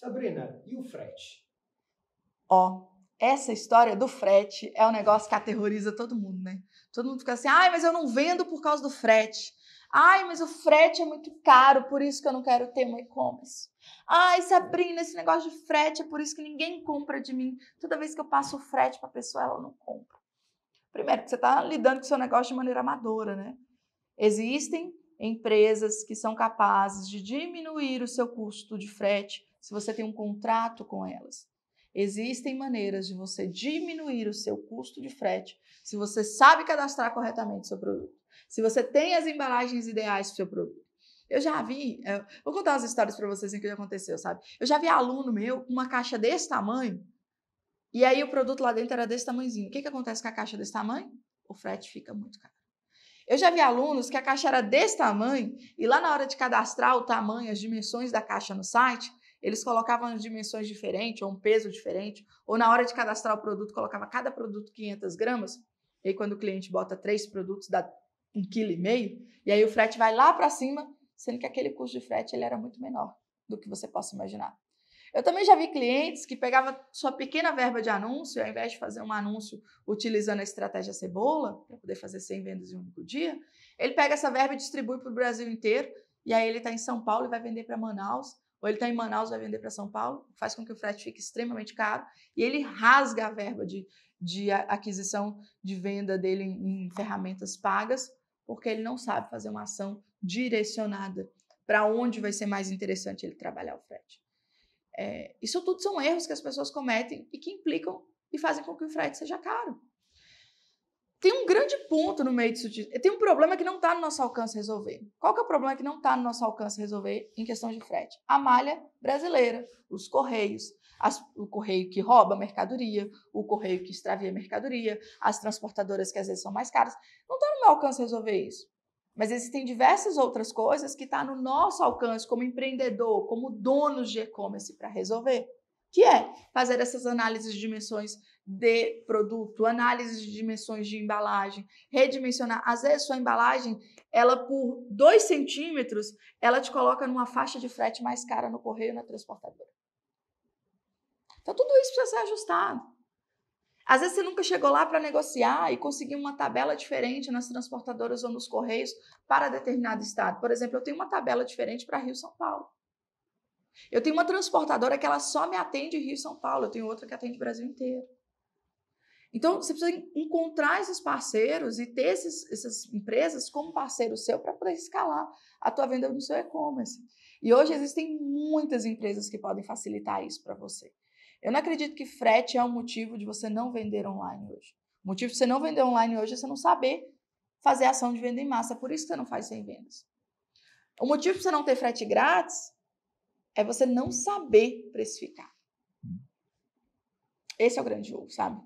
Sabrina, e o frete? Ó, essa história do frete é um negócio que aterroriza todo mundo, né? Todo mundo fica assim, ai, mas eu não vendo por causa do frete. Ai, mas o frete é muito caro, por isso que eu não quero ter um e-commerce. Ai, Sabrina, esse negócio de frete é por isso que ninguém compra de mim. Toda vez que eu passo o frete para a pessoa, ela não compra. Primeiro, você está lidando com o seu negócio de maneira amadora, né? Existem empresas que são capazes de diminuir o seu custo de frete se você tem um contrato com elas. Existem maneiras de você diminuir o seu custo de frete se você sabe cadastrar corretamente seu produto, se você tem as embalagens ideais para o seu produto. Eu já vi, eu eh, vou contar as histórias para vocês em que aconteceu, sabe? Eu já vi aluno meu com uma caixa desse tamanho e aí o produto lá dentro era desse tamanhozinho. O que, que acontece com a caixa desse tamanho? O frete fica muito caro. Eu já vi alunos que a caixa era desse tamanho e lá na hora de cadastrar o tamanho, as dimensões da caixa no site, eles colocavam dimensões diferentes, ou um peso diferente, ou na hora de cadastrar o produto, colocava cada produto 500 gramas, e aí quando o cliente bota três produtos, dá um quilo e meio, e aí o frete vai lá para cima, sendo que aquele custo de frete ele era muito menor do que você possa imaginar. Eu também já vi clientes que pegavam sua pequena verba de anúncio, ao invés de fazer um anúncio utilizando a estratégia cebola, para poder fazer 100 vendas em um único dia, ele pega essa verba e distribui para o Brasil inteiro, e aí ele está em São Paulo e vai vender para Manaus, ou ele está em Manaus vai vender para São Paulo, faz com que o frete fique extremamente caro e ele rasga a verba de, de aquisição de venda dele em, em ferramentas pagas, porque ele não sabe fazer uma ação direcionada para onde vai ser mais interessante ele trabalhar o frete. É, isso tudo são erros que as pessoas cometem e que implicam e fazem com que o frete seja caro tem um grande ponto no meio disso. Tem um problema que não está no nosso alcance resolver. Qual que é o problema que não está no nosso alcance resolver em questão de frete? A malha brasileira, os correios, as, o correio que rouba mercadoria, o correio que extravia mercadoria, as transportadoras que às vezes são mais caras. Não está no meu alcance resolver isso. Mas existem diversas outras coisas que está no nosso alcance como empreendedor, como donos de e-commerce para resolver, que é fazer essas análises de dimensões de produto, análise de dimensões de embalagem, redimensionar. Às vezes, sua embalagem, ela por 2 centímetros, ela te coloca numa faixa de frete mais cara no correio na transportadora. Então, tudo isso precisa ser ajustado. Às vezes, você nunca chegou lá para negociar e conseguir uma tabela diferente nas transportadoras ou nos correios para determinado estado. Por exemplo, eu tenho uma tabela diferente para Rio-São Paulo. Eu tenho uma transportadora que ela só me atende Rio-São Paulo, eu tenho outra que atende o Brasil inteiro. Então, você precisa encontrar esses parceiros e ter esses, essas empresas como parceiro seu para poder escalar a tua venda no seu e-commerce. E hoje existem muitas empresas que podem facilitar isso para você. Eu não acredito que frete é um motivo de você não vender online hoje. O motivo de você não vender online hoje é você não saber fazer ação de venda em massa. Por isso que você não faz sem vendas. O motivo de você não ter frete grátis é você não saber precificar. Esse é o grande jogo, sabe?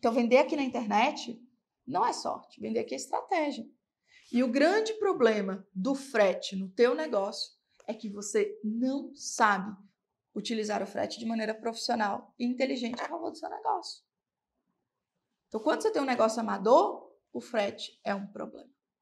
Então, vender aqui na internet não é sorte, vender aqui é estratégia. E o grande problema do frete no teu negócio é que você não sabe utilizar o frete de maneira profissional e inteligente a favor do seu negócio. Então, quando você tem um negócio amador, o frete é um problema.